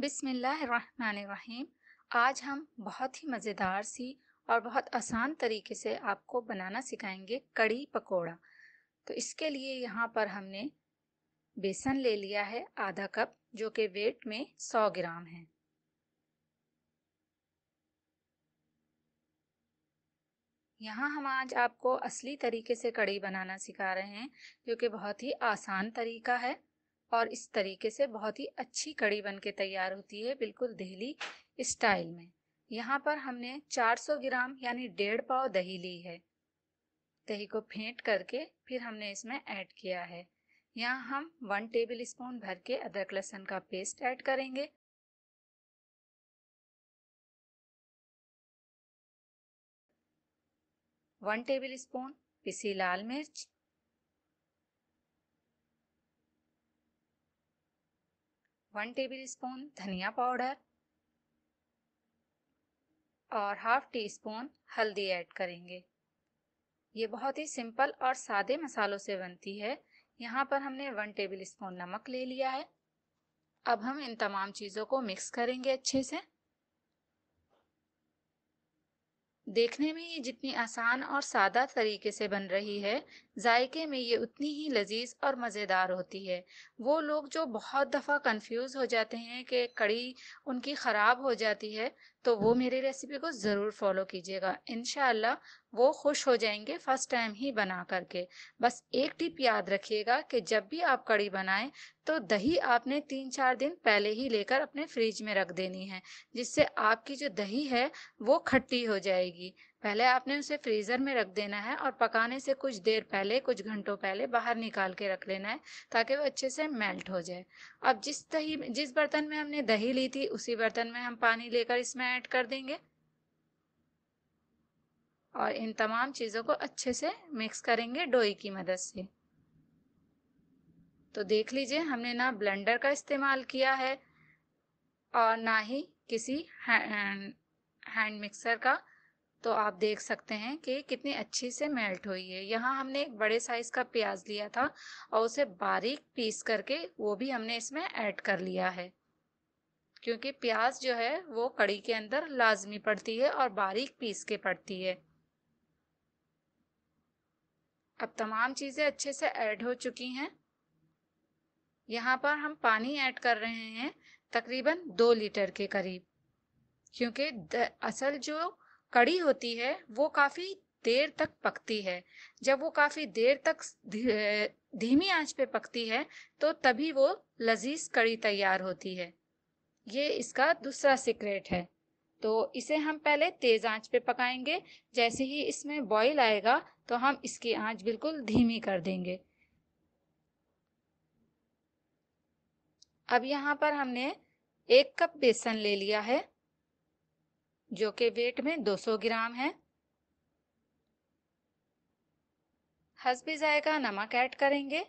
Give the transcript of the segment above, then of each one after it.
बिसमीम आज हम बहुत ही मज़ेदार सी और बहुत आसान तरीके से आपको बनाना सिखाएंगे कड़ी पकोड़ा तो इसके लिए यहाँ पर हमने बेसन ले लिया है आधा कप जो कि वेट में 100 ग्राम है यहाँ हम आज आपको असली तरीके से कड़ी बनाना सिखा रहे हैं जो कि बहुत ही आसान तरीका है और इस तरीके से बहुत ही अच्छी कड़ी बन के तैयार होती है बिल्कुल दहली स्टाइल में यहाँ पर हमने 400 ग्राम यानी डेढ़ पाव दही ली है दही को फेंट करके फिर हमने इसमें ऐड किया है यहाँ हम वन टेबल स्पून भर के अदरक लहसन का पेस्ट ऐड करेंगे वन टेबल स्पून पिसी लाल मिर्च वन टेबल स्पून धनिया पाउडर और हाफ टी स्पून हल्दी ऐड करेंगे ये बहुत ही सिंपल और सादे मसालों से बनती है यहाँ पर हमने वन टेबल स्पून नमक ले लिया है अब हम इन तमाम चीज़ों को मिक्स करेंगे अच्छे से देखने में ये जितनी आसान और सादा तरीके से बन रही है जायके में ये उतनी ही लजीज और मज़ेदार होती है वो लोग जो बहुत दफ़ा कंफ्यूज हो जाते हैं कि कड़ी उनकी ख़राब हो जाती है तो वो मेरी रेसिपी को ज़रूर फॉलो कीजिएगा इन वो खुश हो जाएंगे फर्स्ट टाइम ही बना करके बस एक टिप याद रखिएगा कि जब भी आप कड़ी बनाएं तो दही आपने तीन चार दिन पहले ही लेकर अपने फ्रिज में रख देनी है जिससे आपकी जो दही है वो खट्टी हो जाएगी पहले आपने उसे फ्रीज़र में रख देना है और पकाने से कुछ देर पहले कुछ घंटों पहले बाहर निकाल के रख लेना है ताकि वो अच्छे से मेल्ट हो जाए अब जिस दही जिस बर्तन में हमने दही ली थी उसी बर्तन में हम पानी लेकर इसमें ऐड कर देंगे और इन तमाम चीज़ों को अच्छे से मिक्स करेंगे डोई की मदद से तो देख लीजिए हमने ना ब्लेंडर का इस्तेमाल किया है और ना ही किसी हैंड मिक्सर का तो आप देख सकते हैं कि कितनी अच्छी से मेल्ट हुई है यहाँ हमने एक बड़े साइज़ का प्याज लिया था और उसे बारीक पीस करके वो भी हमने इसमें ऐड कर लिया है क्योंकि प्याज जो है वो कड़ी के अंदर लाजमी पड़ती है और बारीक पीस के पड़ती है अब तमाम चीज़ें अच्छे से ऐड हो चुकी हैं यहाँ पर हम पानी ऐड कर रहे हैं तकरीबन दो लीटर के करीब क्योंकि असल जो कड़ी होती है वो काफ़ी देर तक पकती है जब वो काफ़ी देर तक धीमी आंच पे पकती है तो तभी वो लजीज कड़ी तैयार होती है ये इसका दूसरा सीक्रेट है तो इसे हम पहले तेज़ आंच पे पकाएंगे जैसे ही इसमें बॉईल आएगा तो हम इसकी आंच बिल्कुल धीमी कर देंगे अब यहाँ पर हमने एक कप बेसन ले लिया है जो कि वेट में 200 ग्राम है हसबी जायका नमक ऐड करेंगे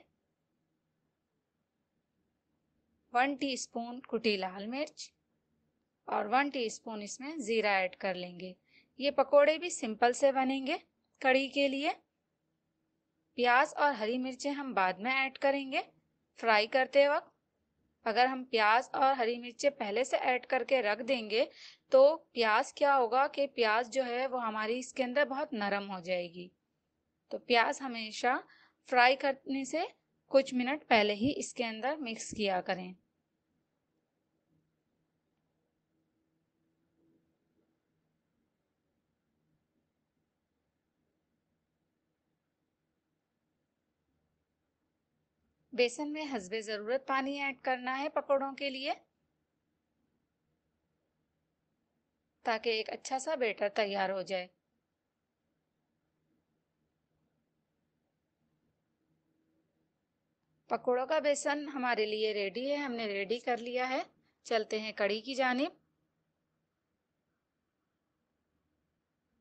वन टीस्पून कुटी लाल मिर्च और वन टीस्पून इसमें ज़ीरा ऐड कर लेंगे ये पकोड़े भी सिंपल से बनेंगे कड़ी के लिए प्याज और हरी मिर्चें हम बाद में ऐड करेंगे फ्राई करते वक्त अगर हम प्याज और हरी मिर्चें पहले से ऐड करके रख देंगे तो प्याज क्या होगा कि प्याज जो है वो हमारी इसके अंदर बहुत नरम हो जाएगी तो प्याज हमेशा फ्राई करने से कुछ मिनट पहले ही इसके अंदर मिक्स किया करें बेसन में हसबे ज़रूरत पानी ऐड करना है पकौड़ों के लिए ताकि एक अच्छा सा बेटर तैयार हो जाए पकौड़ों का बेसन हमारे लिए रेडी है हमने रेडी कर लिया है चलते हैं कड़ी की जानिब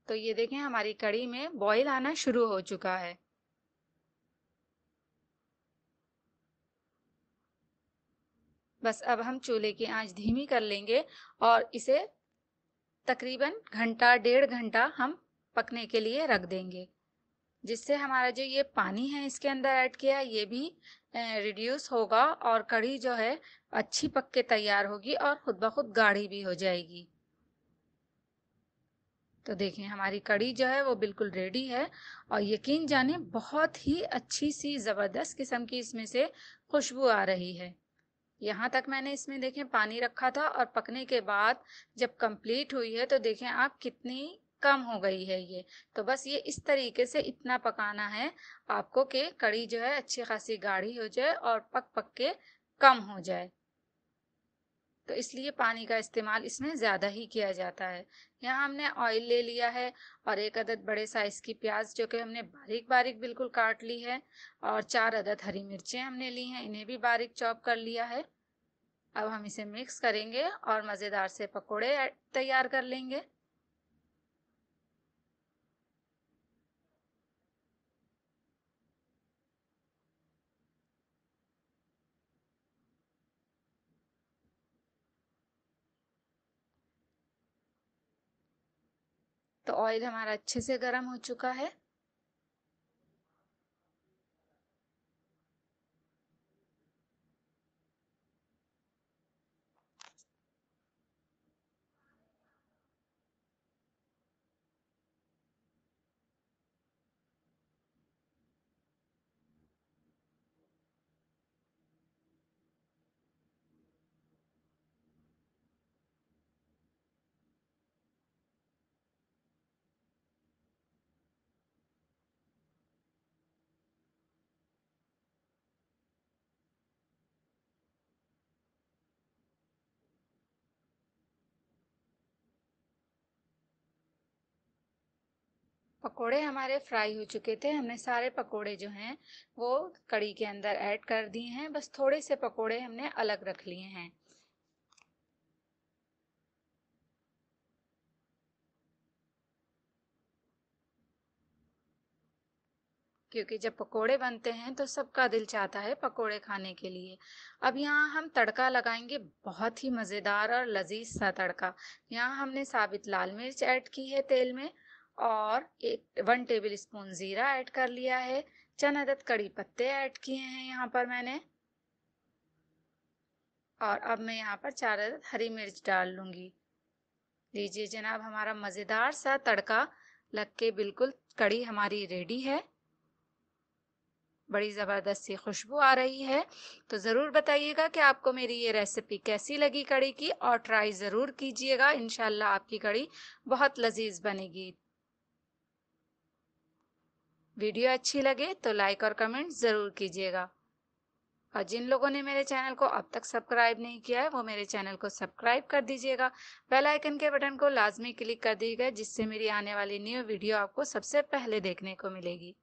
तो ये देखें हमारी कड़ी में बॉईल आना शुरू हो चुका है बस अब हम चूल्हे की आंच धीमी कर लेंगे और इसे तकरीबन घंटा डेढ़ घंटा हम पकने के लिए रख देंगे जिससे हमारा जो ये पानी है इसके अंदर ऐड किया ये भी रिड्यूस होगा और कढ़ी जो है अच्छी पक के तैयार होगी और खुद ब खुद गाढ़ी भी हो जाएगी तो देखें हमारी कड़ी जो है वो बिल्कुल रेडी है और यकीन जाने बहुत ही अच्छी सी ज़बरदस्त किस्म की इसमें से खुशबू आ रही है यहाँ तक मैंने इसमें देखें पानी रखा था और पकने के बाद जब कंप्लीट हुई है तो देखें आप कितनी कम हो गई है ये तो बस ये इस तरीके से इतना पकाना है आपको कि कड़ी जो है अच्छी खासी गाढ़ी हो जाए और पक पक के कम हो जाए तो इसलिए पानी का इस्तेमाल इसमें ज़्यादा ही किया जाता है यहाँ हमने ऑयल ले लिया है और एक अदद बड़े साइज़ की प्याज जो कि हमने बारीक बारीक बिल्कुल काट ली है और चार अदद हरी मिर्चें हमने ली हैं इन्हें भी बारीक चॉप कर लिया है अब हम इसे मिक्स करेंगे और मज़ेदार से पकौड़े तैयार कर लेंगे तो ऑयल हमारा अच्छे से गर्म हो चुका है पकोड़े हमारे फ्राई हो चुके थे हमने सारे पकोड़े जो हैं वो कड़ी के अंदर ऐड कर दिए हैं बस थोड़े से पकोड़े हमने अलग रख लिए हैं क्योंकि जब पकोड़े बनते हैं तो सबका दिल चाहता है पकोड़े खाने के लिए अब यहाँ हम तड़का लगाएंगे बहुत ही मज़ेदार और लजीज सा तड़का यहाँ हमने साबित लाल मिर्च ऐड की है तेल में और एक वन टेबल स्पून ज़ीरा ऐड कर लिया है चंद अदद कड़ी पत्ते ऐड किए हैं यहाँ पर मैंने और अब मैं यहाँ पर चार अदद हरी मिर्च डाल लूँगी लीजिए जनाब हमारा मज़ेदार सा तड़का लग के बिल्कुल कड़ी हमारी रेडी है बड़ी ज़बरदस्त सी खुशबू आ रही है तो ज़रूर बताइएगा कि आपको मेरी ये रेसिपी कैसी लगी कड़ी की और ट्राई ज़रूर कीजिएगा इन आपकी कड़ी बहुत लजीज बनेगी वीडियो अच्छी लगे तो लाइक और कमेंट ज़रूर कीजिएगा और जिन लोगों ने मेरे चैनल को अब तक सब्सक्राइब नहीं किया है वो मेरे चैनल को सब्सक्राइब कर दीजिएगा बेल आइकन के बटन को लाजमी क्लिक कर दीजिएगा जिससे मेरी आने वाली न्यू वीडियो आपको सबसे पहले देखने को मिलेगी